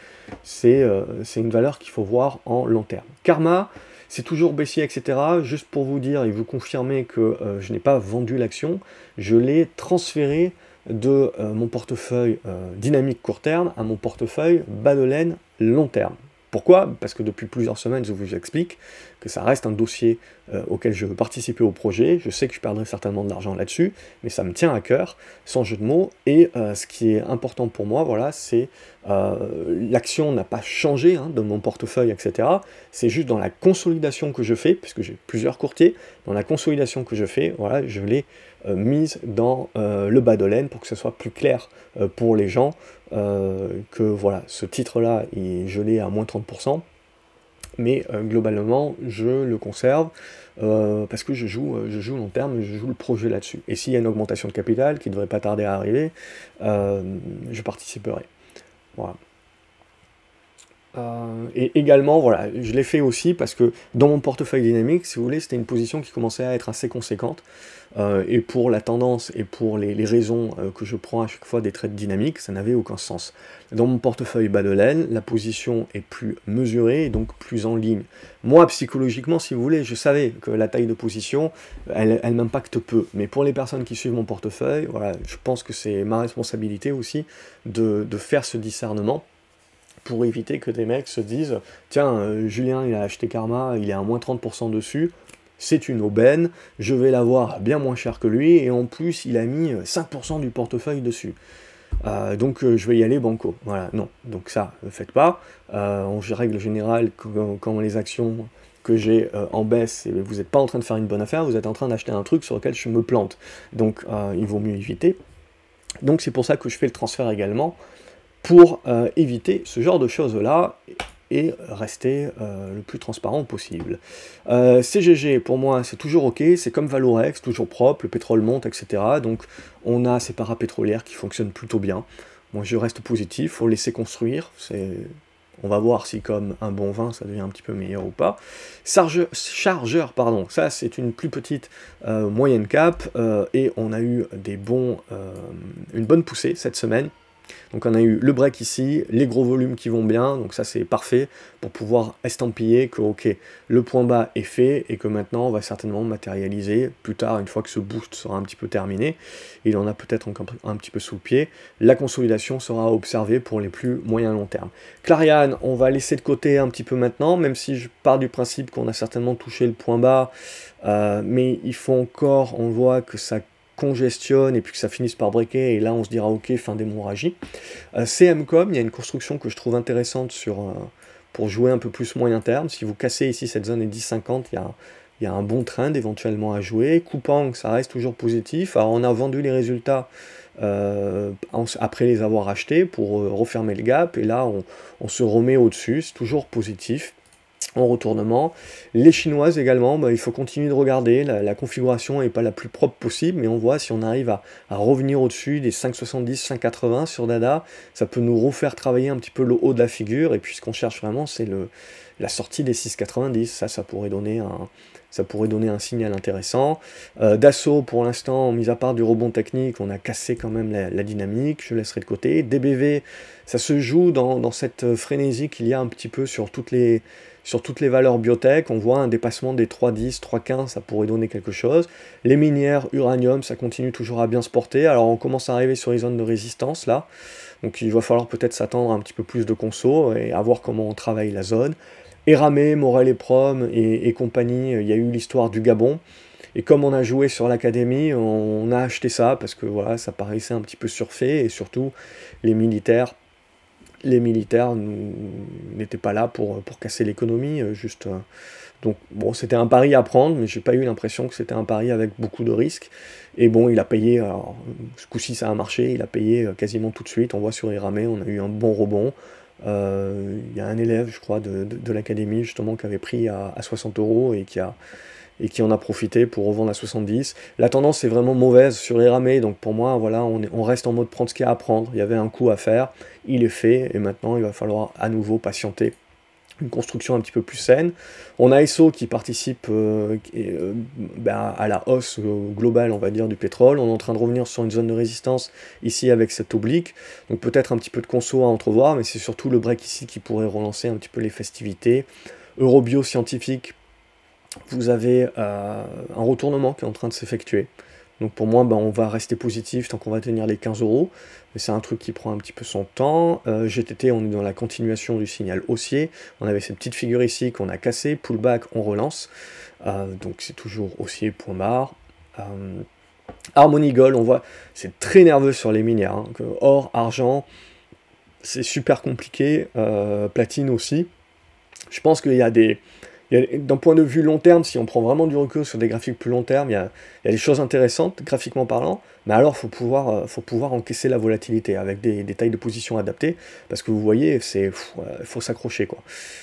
Euh, c'est une valeur qu'il faut voir en long terme. Karma, c'est toujours baissier, etc. Juste pour vous dire et vous confirmer que euh, je n'ai pas vendu l'action, je l'ai transféré de euh, mon portefeuille dynamique court terme à mon portefeuille bas de laine long terme. Pourquoi Parce que depuis plusieurs semaines, je vous explique que ça reste un dossier euh, auquel je veux participer au projet. Je sais que je perdrai certainement de l'argent là-dessus, mais ça me tient à cœur, sans jeu de mots. Et euh, ce qui est important pour moi, voilà, c'est euh, l'action n'a pas changé hein, dans de mon portefeuille, etc. C'est juste dans la consolidation que je fais, puisque j'ai plusieurs courtiers, dans la consolidation que je fais, voilà, je l'ai euh, mise dans euh, le bas de laine pour que ce soit plus clair euh, pour les gens que voilà, ce titre-là est gelé à moins 30%. Mais globalement, je le conserve parce que je joue, je joue long terme, je joue le projet là-dessus. Et s'il y a une augmentation de capital qui ne devrait pas tarder à arriver, je participerai. Voilà. Euh, et également, voilà, je l'ai fait aussi parce que dans mon portefeuille dynamique, si vous voulez, c'était une position qui commençait à être assez conséquente. Euh, et pour la tendance et pour les, raisons euh, que je prends à chaque fois des trades dynamiques, ça n'avait aucun sens. Dans mon portefeuille bas de laine, la position est plus mesurée et donc plus en ligne. Moi, psychologiquement, si vous voulez, je savais que la taille de position, elle, elle m'impacte peu. Mais pour les personnes qui suivent mon portefeuille, voilà, je pense que c'est ma responsabilité aussi de faire ce discernement pour éviter que des mecs se disent Tiens, euh, Julien, il a acheté Karma, il est à moins 30% dessus, c'est une aubaine, je vais l'avoir bien moins cher que lui, et en plus, il a mis 5% euh, du portefeuille dessus. Euh, donc je vais y aller banco. Voilà, non. Donc ça, ne faites pas. en règle générale, quand, les actions que j'ai en baisse, eh vous n'êtes pas en train de faire une bonne affaire, vous êtes en train d'acheter un truc sur lequel je me plante. Donc il vaut mieux éviter. Donc c'est pour ça que je fais le transfert également pour euh, éviter ce genre de choses-là et rester euh, le plus transparent possible. Euh, CGG, pour moi, c'est toujours OK, c'est comme Valorex, toujours propre, le pétrole monte, etc. Donc on a ces parapétrolières qui fonctionnent plutôt bien. Moi, je reste positif, il faut laisser construire, On va voir si comme un bon vin, ça devient un petit peu meilleur ou pas. Chargeur, chargeur pardon, ça c'est une plus petite moyenne cap et on a eu des bons, une bonne poussée cette semaine donc on a eu le break ici, les gros volumes qui vont bien, donc ça c'est parfait pour pouvoir estampiller que ok, le point bas est fait et que maintenant on va certainement matérialiser plus tard une fois que ce boost sera un petit peu terminé, il en a peut-être encore un petit peu sous le pied, la consolidation sera observée pour les plus moyens long terme. Clariane, on va laisser de côté un petit peu maintenant, même si je pars du principe qu'on a certainement touché le point bas, euh, mais il faut encore, on voit que ça congestionne et puis que ça finisse par breaker et là on se dira ok fin d'hémorragie. Euh, CMCOM, il y a une construction que je trouve intéressante sur, euh, pour jouer un peu plus moyen terme. Si vous cassez ici cette zone des 10-50, il y a, un bon trend éventuellement à jouer. Coupang, ça reste toujours positif. Alors on a vendu les résultats euh, après les avoir achetés pour refermer le gap et là on, on se remet au-dessus, c'est toujours positif en retournement. Les chinoises également, bah, il faut continuer de regarder, la, configuration n'est pas la plus propre possible, mais on voit si on arrive à, revenir au-dessus des 5,70, 5,80 sur Dada, ça peut nous refaire travailler un petit peu le haut de la figure, et puis ce qu'on cherche vraiment, c'est le, la sortie des 6,90, ça, ça pourrait donner un, ça pourrait donner un signal intéressant. d'assaut euh, Dassault, pour l'instant, mis à part du rebond technique, on a cassé quand même la, dynamique, je laisserai de côté. DBV, ça se joue dans cette frénésie qu'il y a un petit peu sur toutes les sur toutes les valeurs biotech, on voit un dépassement des 3,10, 3,15, ça pourrait donner quelque chose. Les minières, uranium, ça continue toujours à bien se porter. Alors on commence à arriver sur les zones de résistance là. Donc il va falloir peut-être s'attendre un petit peu plus de conso et à voir comment on travaille la zone. Eramé, Morel et Prom et, compagnie, il y a eu l'histoire du Gabon. Et comme on a joué sur l'académie, on a acheté ça parce que voilà, ça paraissait un petit peu surfait et surtout les militaires les militaires n'étaient pas là pour, pour casser l'économie, euh, juste. Euh, donc bon, c'était un pari à prendre, mais j'ai pas eu l'impression que c'était un pari avec beaucoup de risques. Et bon, il a payé, ce coup-ci ça a marché, il a payé euh, quasiment tout de suite. On voit sur Iramé, on a eu un bon rebond. Il y a un élève, je crois, de, l'académie justement qui avait pris à, à 60 euros et qui a, et qui en a profité pour revendre à 70. La tendance est vraiment mauvaise sur les ramées, donc pour moi, voilà, on, on reste en mode prendre ce qu'il y a à prendre. Il y avait un coup à faire, il est fait, et maintenant il va falloir à nouveau patienter une construction un petit peu plus saine. On a ESSO qui participe euh, euh, ben, à la hausse euh, globale, on va dire, du pétrole. On est en train de revenir sur une zone de résistance ici avec cette oblique. Donc peut-être un petit peu de conso à entrevoir, mais c'est surtout le break ici qui pourrait relancer un petit peu les festivités. Eurobio scientifique vous avez euh, un retournement qui est en train de s'effectuer. Donc pour moi, ben, on va rester positif tant qu'on va tenir les 15 euros. Mais c'est un truc qui prend un petit peu son temps. Euh, GTT, on est dans la continuation du signal haussier. On avait cette petite figure ici qu'on a cassée. Pullback, on relance. Euh, donc c'est toujours haussier, point barre. Harmony Gold, on voit, c'est très nerveux sur les minières. Hein. or, argent, c'est super compliqué. platine aussi. Je pense qu'il y a des d'un point de vue long terme, si on prend vraiment du recul sur des graphiques plus long terme, il y a, des choses intéressantes, graphiquement parlant, mais alors il faut pouvoir, euh, faut pouvoir encaisser la volatilité avec des, des, tailles de position adaptées, parce que vous voyez, il faut s'accrocher. quoi.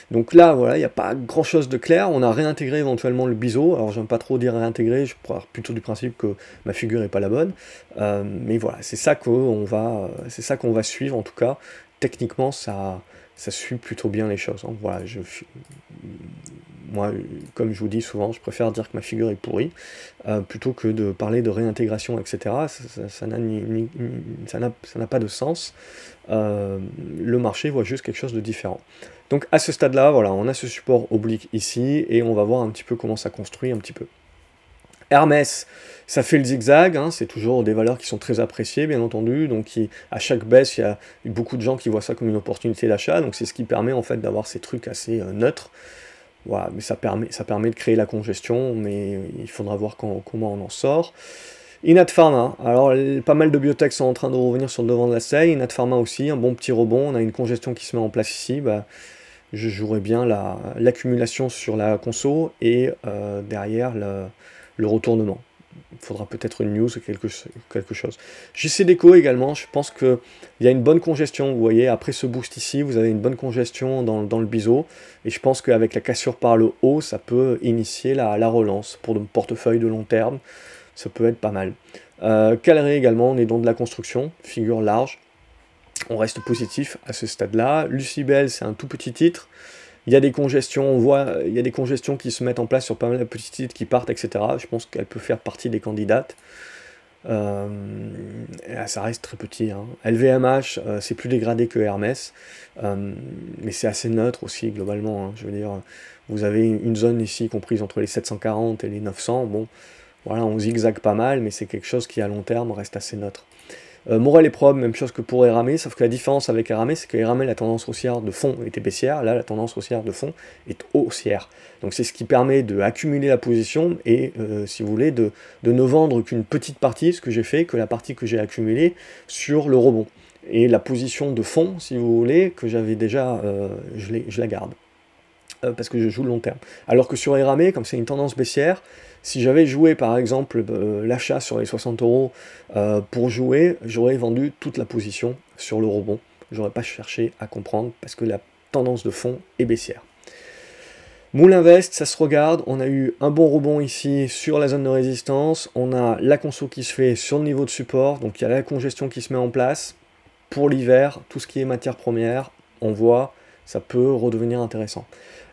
Donc là, voilà, il n'y a pas grand-chose de clair, on a réintégré éventuellement le biseau, alors j'aime pas trop dire réintégrer, je crois plutôt du principe que ma figure n'est pas la bonne, euh, mais voilà, c'est ça qu'on va, va suivre, en tout cas, techniquement, ça ça suit plutôt bien les choses. Hein. Voilà, je, moi, comme je vous dis souvent, je préfère dire que ma figure est pourrie, euh, plutôt que de parler de réintégration, etc. Ça n'a pas de sens. Euh, le marché voit juste quelque chose de différent. Donc à ce stade-là, voilà, on a ce support oblique ici, et on va voir un petit peu comment ça construit un petit peu. Hermès, ça fait le zigzag, hein, c'est toujours des valeurs qui sont très appréciées, bien entendu. Donc, à chaque baisse, il y a beaucoup de gens qui voient ça comme une opportunité d'achat. Donc, c'est ce qui permet en fait d'avoir ces trucs assez euh, neutres. Voilà, mais ça permet, ça permet de créer la congestion, mais il faudra voir comment on en sort. Inat Pharma, alors pas mal de biotech sont en train de revenir sur le devant de la scène, Inat Pharma aussi, un bon petit rebond, on a une congestion qui se met en place ici, bah, je jouerai bien l'accumulation sur la conso et euh, derrière le retournement faudra peut-être une news ou quelque, quelque chose. JCDECO également, je pense qu'il y a une bonne congestion, vous voyez, après ce boost ici, vous avez une bonne congestion dans, dans le biseau, et je pense qu'avec la cassure par le haut, ça peut initier la, la relance pour le portefeuille de long terme, ça peut être pas mal. Euh, Calerie également, on est dans de la construction, figure large, on reste positif à ce stade-là. Lucibel, c'est un tout petit titre, il y a des congestions, on voit, euh, il y a des congestions qui se mettent en place sur pas mal de petites sites qui partent, etc. Je pense qu'elle peut faire partie des candidates. Euh, ah, ça reste très petit. Hein. LVMH, euh, c'est plus dégradé que Hermès, mais c'est assez neutre aussi globalement. Hein. Je veux dire, vous avez une zone ici comprise entre les 740 et les 900. Bon, voilà, on zigzague pas mal, mais c'est quelque chose qui à long terme reste assez neutre. Euh, Moral Morel et Probe, même chose que pour Eramé, sauf que la différence avec Eramé, c'est que e, la tendance haussière de fond était baissière, là, la tendance haussière de fond est haussière. Donc c'est ce qui permet d'accumuler la position et, euh, si vous voulez, de, ne vendre qu'une petite partie, ce que j'ai fait, que la partie que j'ai accumulée sur le rebond. Et la position de fond, si vous voulez, que j'avais déjà, euh, je, je, la garde. parce que je joue le long terme. Alors que sur Eramé, comme c'est une tendance baissière, si j'avais joué par exemple euh, l'achat sur les 60 euros euh, pour jouer, j'aurais vendu toute la position sur le rebond. J'aurais pas cherché à comprendre parce que la tendance de fond est baissière. Moule Invest, ça se regarde, on a eu un bon rebond ici sur la zone de résistance, on a la conso qui se fait sur le niveau de support, donc il y a la congestion qui se met en place. Pour l'hiver, tout ce qui est matière première, on voit, ça peut redevenir intéressant.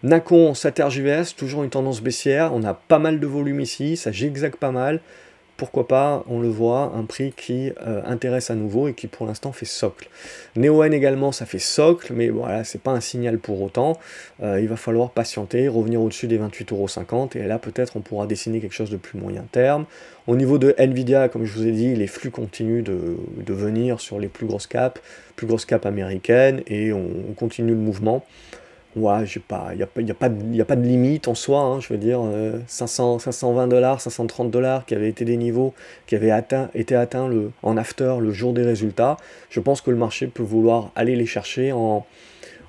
Nacon, Saturge JVS, toujours une tendance baissière. On a pas mal de volume ici, ça zigzague pas mal. Pourquoi pas, on le voit, un prix qui euh, intéresse à nouveau et qui pour l'instant fait socle. Neon également, ça fait socle, mais voilà, c'est pas un signal pour autant. Euh, il va falloir patienter, revenir au-dessus des 28,50€ et là peut-être on pourra dessiner quelque chose de plus moyen terme. Au niveau de Nvidia, comme je vous ai dit, les flux continuent de, venir sur les plus grosses caps, plus grosses caps américaines et on continue le mouvement pas, il n'y a, pas de, a pas de limite en soi, hein, je veux dire, 500, euh, 520 dollars, 530 dollars qui avaient été des niveaux qui avaient atteint, été atteints le, en after le jour des résultats. Je pense que le marché peut vouloir aller les chercher en,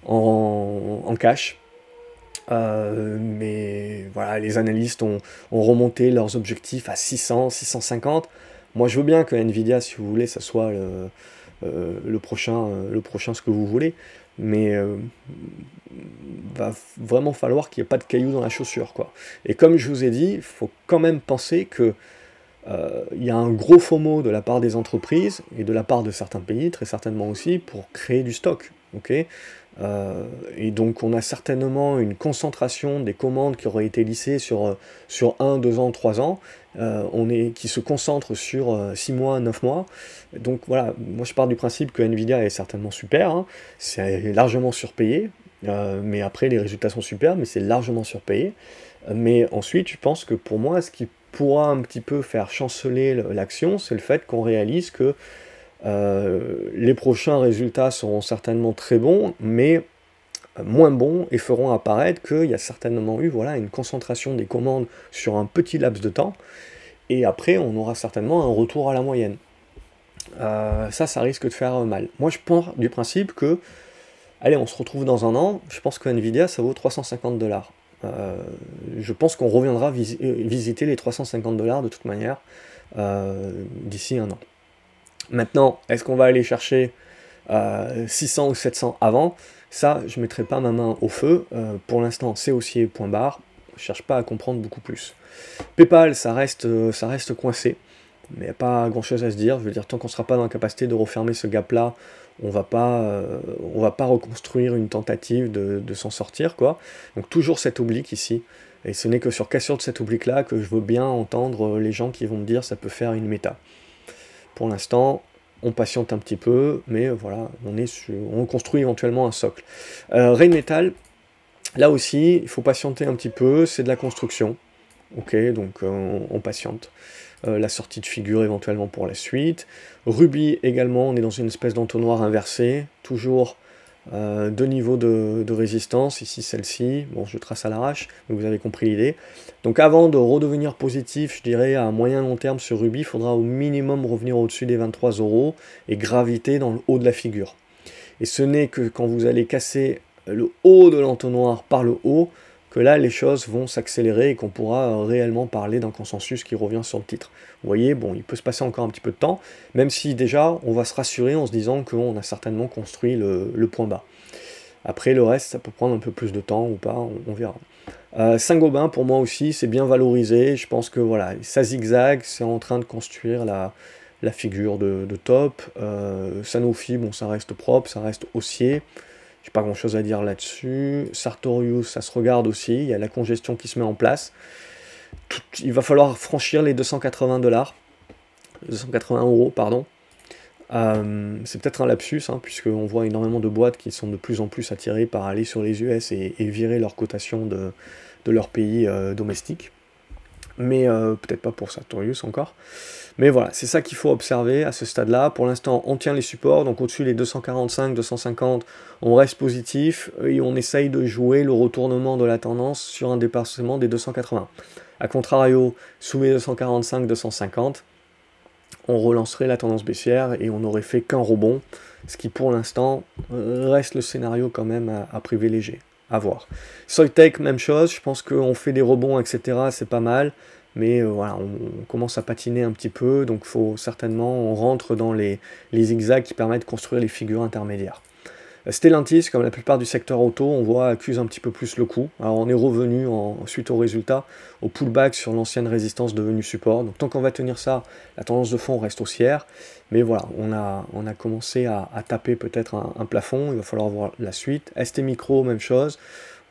en, cash. Euh, mais voilà, les analystes ont, remonté leurs objectifs à 600, 650. Moi, je veux bien que Nvidia, si vous voulez, ça soit le, euh, prochain, le prochain ce que vous voulez. Mais va vraiment falloir qu'il n'y ait pas de cailloux dans la chaussure. Quoi. Et comme je vous ai dit, il faut quand même penser que euh, il y a un gros FOMO de la part des entreprises et de la part de certains pays, très certainement aussi, pour créer du stock. ok. Euh, et donc on a certainement une concentration des commandes qui auraient été lissées sur, euh, sur 1, 2 ans, 3 ans, on est, qui se concentre sur 6 mois, 9 mois. Donc voilà, moi je pars du principe que Nvidia est certainement super, hein. c'est largement surpayé, euh, mais après, les résultats sont superbes, mais c'est largement surpayé. Mais ensuite, je pense que pour moi, ce qui pourra un petit peu faire chanceler l'action, c'est le fait qu'on réalise que euh, les prochains résultats seront certainement très bons, mais euh, moins bons et feront apparaître qu'il y a certainement eu voilà, une concentration des commandes sur un petit laps de temps, et après on aura certainement un retour à la moyenne. ça, ça risque de faire mal. Moi, je pense du principe que allez, on se retrouve dans un an, je pense que Nvidia, ça vaut 350 dollars. Euh, je pense qu'on reviendra euh, visiter les 350 dollars de toute manière euh, d'ici un an. Maintenant, est-ce qu'on va aller chercher 600 ou 700 avant Ça, je ne mettrai pas ma main au feu. pour l'instant, c'est haussier, point barre. Je cherche pas à comprendre beaucoup plus. PayPal, ça reste, ça reste coincé a pas grand chose à se dire. Je veux dire, tant qu'on ne sera pas dans la capacité de refermer ce gap-là on va pas, euh, on va pas reconstruire une tentative de, s'en sortir, quoi. Donc toujours cet oblique ici. Et ce n'est que sur cassure de cet oblique-là que je veux bien entendre les gens qui vont me dire ça peut faire une méta. Pour l'instant, on patiente un petit peu, mais voilà, on, est sur, on construit éventuellement un socle. Euh, Rain Metal, là aussi, il faut patienter un petit peu, c'est de la construction. Ok, donc euh, on patiente. Euh, la sortie de figure éventuellement pour la suite. Ruby également, on est dans une espèce d'entonnoir inversé, toujours euh, deux niveaux de, résistance, ici celle-ci, bon je trace à l'arrache, mais vous avez compris l'idée. Donc avant de redevenir positif, je dirais à moyen long terme sur Ruby, il faudra au minimum revenir au-dessus des 23 euros et graviter dans le haut de la figure. Et ce n'est que quand vous allez casser le haut de l'entonnoir par le haut que là les choses vont s'accélérer et qu'on pourra euh, réellement parler d'un consensus qui revient sur le titre. Vous voyez, bon, il peut se passer encore un petit peu de temps, même si déjà on va se rassurer en se disant qu'on a certainement construit le, point bas. Après le reste, ça peut prendre un peu plus de temps ou pas, on, verra. Euh, Saint-Gobain, pour moi aussi, c'est bien valorisé. Je pense que voilà, ça zigzag, c'est en train de construire la, figure de, top. Euh, Sanofi, bon, ça reste propre, ça reste haussier. J'ai pas grand chose à dire là-dessus. Sartorius, ça se regarde aussi. Il y a la congestion qui se met en place. il va falloir franchir les 280 dollars. 280 euros, pardon. Euh, c'est peut-être un lapsus, hein, puisqu'on voit énormément de boîtes qui sont de plus en plus attirées par aller sur les US et, virer leur cotation de, leur pays euh, domestique mais euh, peut-être pas pour Sartorius encore. Mais voilà, c'est ça qu'il faut observer à ce stade-là. Pour l'instant, on tient les supports, donc au-dessus des 245, 250, on reste positif et on essaye de jouer le retournement de la tendance sur un dépassement des 280. A contrario, sous les 245, 250, on relancerait la tendance baissière et on n'aurait fait qu'un rebond, ce qui pour l'instant euh, reste le scénario quand même à privilégier à voir. même chose, je pense qu'on fait des rebonds, etc., c'est pas mal, mais euh, voilà, on, commence à patiner un petit peu, donc faut certainement, on rentre dans les, les zigzags qui permettent de construire les figures intermédiaires. Euh, Stellantis, comme la plupart du secteur auto, on voit accuse un petit peu plus le coup. Alors on est revenu en, suite au résultat au pullback sur l'ancienne résistance devenue support. Donc tant qu'on va tenir ça, la tendance de fond reste haussière. Mais voilà, on a, on a commencé à, taper peut-être un, plafond. Il va falloir voir la suite. ST Micro, même chose.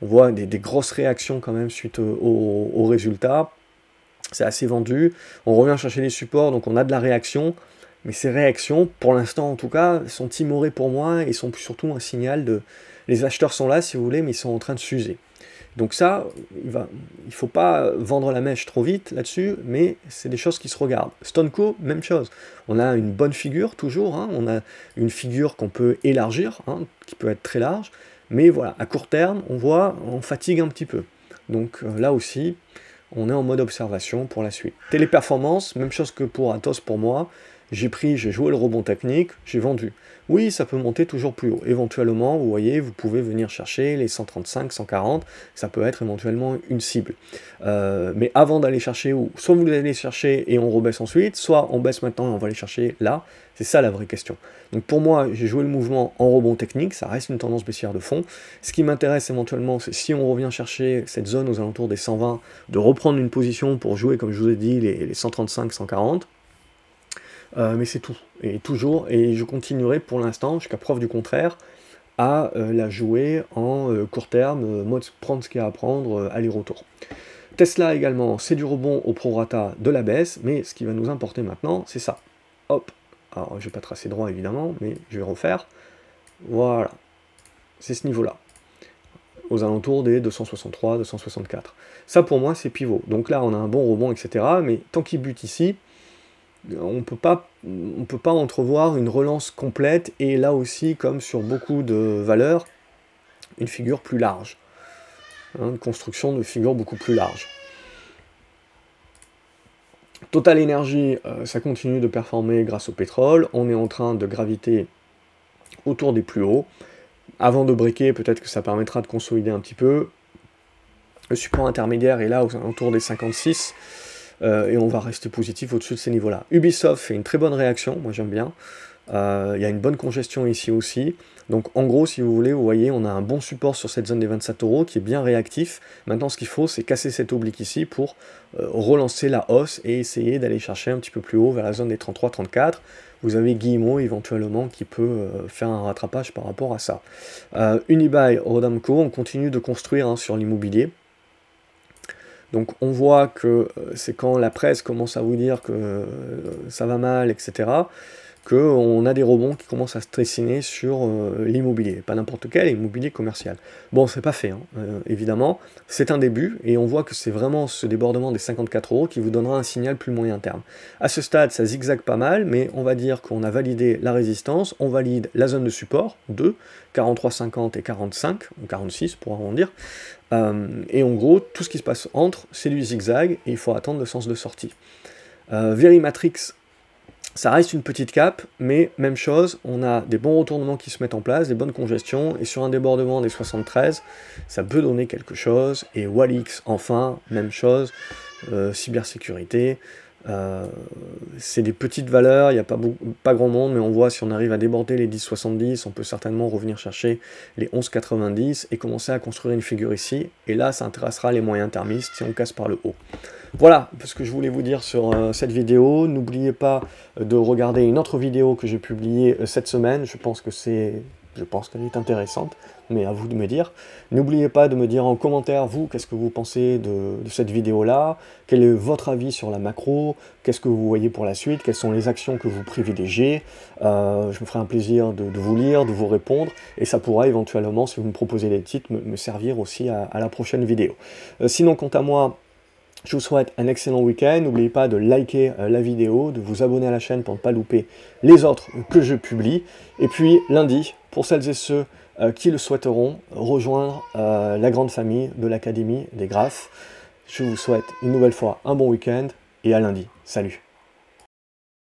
On voit des, grosses réactions quand même suite aux au résultat. C'est assez vendu. On revient chercher les supports, donc on a de la réaction. Mais ces réactions, pour l'instant en tout cas, sont timorées pour moi et sont surtout un signal de les acheteurs sont là si vous voulez, mais ils sont en train de s'user. Donc ça, il ne il faut pas vendre la mèche trop vite là-dessus, mais c'est des choses qui se regardent. Stoneco, même chose. On a une bonne figure toujours, hein. on a une figure qu'on peut élargir, hein, qui peut être très large, mais voilà, à court terme, on voit, on fatigue un petit peu. Donc euh, là aussi, on est en mode observation pour la suite. Téléperformance, même chose que pour Atos pour moi, j'ai pris, j'ai joué le rebond technique, j'ai vendu. Oui, ça peut monter toujours plus haut. Éventuellement, vous voyez, vous pouvez venir chercher les 135, 140, ça peut être éventuellement une cible. Euh, mais avant d'aller chercher où Soit vous allez chercher et on rebaisse ensuite, soit on baisse maintenant et on va aller chercher là. C'est ça la vraie question. Donc pour moi, j'ai joué le mouvement en rebond technique, ça reste une tendance baissière de fond. Ce qui m'intéresse éventuellement, c'est si on revient chercher cette zone aux alentours des 120, de reprendre une position pour jouer, comme je vous ai dit, les, les 135, 140. Euh, mais c'est tout. Et toujours, et je continuerai pour l'instant, jusqu'à preuve du contraire, à euh, la jouer en euh, court terme, mode prendre ce qu'il y a à prendre, aller-retour. Tesla également, c'est du rebond au prorata de la baisse, mais ce qui va nous importer maintenant, c'est ça. Hop, alors je vais pas tracer droit évidemment, mais je vais refaire. Voilà, c'est ce niveau-là aux alentours des 263, 264. Ça pour moi c'est pivot. Donc là on a un bon rebond, etc. Mais tant qu'il bute ici, on ne peut pas entrevoir une relance complète et là aussi, comme sur beaucoup de valeurs, une figure plus large. Hein, une construction de figure beaucoup plus large. Total énergie, euh, ça continue de performer grâce au pétrole. On est en train de graviter autour des plus hauts. Avant de briquer, peut-être que ça permettra de consolider un petit peu. Le support intermédiaire est là autour des 56. Euh, et on va rester positif au-dessus de ces niveaux-là. Ubisoft fait une très bonne réaction, moi j'aime bien. Euh, il y a une bonne congestion ici aussi. Donc en gros, si vous voulez, vous voyez, on a un bon support sur cette zone des 27 euros qui est bien réactif. Maintenant, ce qu'il faut, c'est casser cette oblique ici pour euh, relancer la hausse et essayer d'aller chercher un petit peu plus haut vers la zone des 33-34. Vous avez Guillemot éventuellement qui peut faire un rattrapage par rapport à ça. Euh, Unibail, Rodamco, on continue de construire hein, sur l'immobilier. Donc on voit que euh, c'est quand la presse commence à vous dire que euh, ça va mal, etc., on a des rebonds qui commencent à se sur euh, l'immobilier, pas n'importe quel immobilier commercial. Bon, c'est pas fait, hein, euh, évidemment, c'est un début, et on voit que c'est vraiment ce débordement des 54 euros qui vous donnera un signal plus moyen terme. À ce stade, ça zigzague pas mal, mais on va dire qu'on a validé la résistance, on valide la zone de support, 2, 50 et 45, ou 46 pour arrondir, et en gros, tout ce qui se passe entre, c'est du zigzag, et il faut attendre le sens de sortie. Euh, Verimatrix ça reste une petite cape, mais même chose, on a des bons retournements qui se mettent en place, des bonnes congestions, et sur un débordement des 73, ça peut donner quelque chose. Et Walix, enfin, même chose, euh, cybersécurité, euh, c'est des petites valeurs, il n'y a pas, pas grand monde, mais on voit si on arrive à déborder les 10,70, on peut certainement revenir chercher les 11,90 et commencer à construire une figure ici. Et là, ça intéressera les moyens termistes si on casse par le haut. Voilà ce que je voulais vous dire sur euh, cette vidéo. N'oubliez pas de regarder une autre vidéo que j'ai publiée euh, cette semaine. Je pense que c'est je pense qu'elle est intéressante, mais à vous de me dire. N'oubliez pas de me dire en commentaire, vous, qu'est-ce que vous pensez de, cette vidéo-là, quel est votre avis sur la macro, qu'est-ce que vous voyez pour la suite, quelles sont les actions que vous privilégiez. Euh, je me ferai un plaisir de, vous lire, de vous répondre, et ça pourra éventuellement, si vous me proposez des titres, me, servir aussi à, la prochaine vidéo. Euh, sinon, quant à moi, je vous souhaite un excellent week-end. N'oubliez pas de liker euh, la vidéo, de vous abonner à la chaîne pour ne pas louper les autres que je publie. Et puis lundi, pour celles et ceux euh, qui le souhaiteront, rejoindre euh, la grande famille de l'Académie des Graphes. Je vous souhaite une nouvelle fois un bon week-end et à lundi. Salut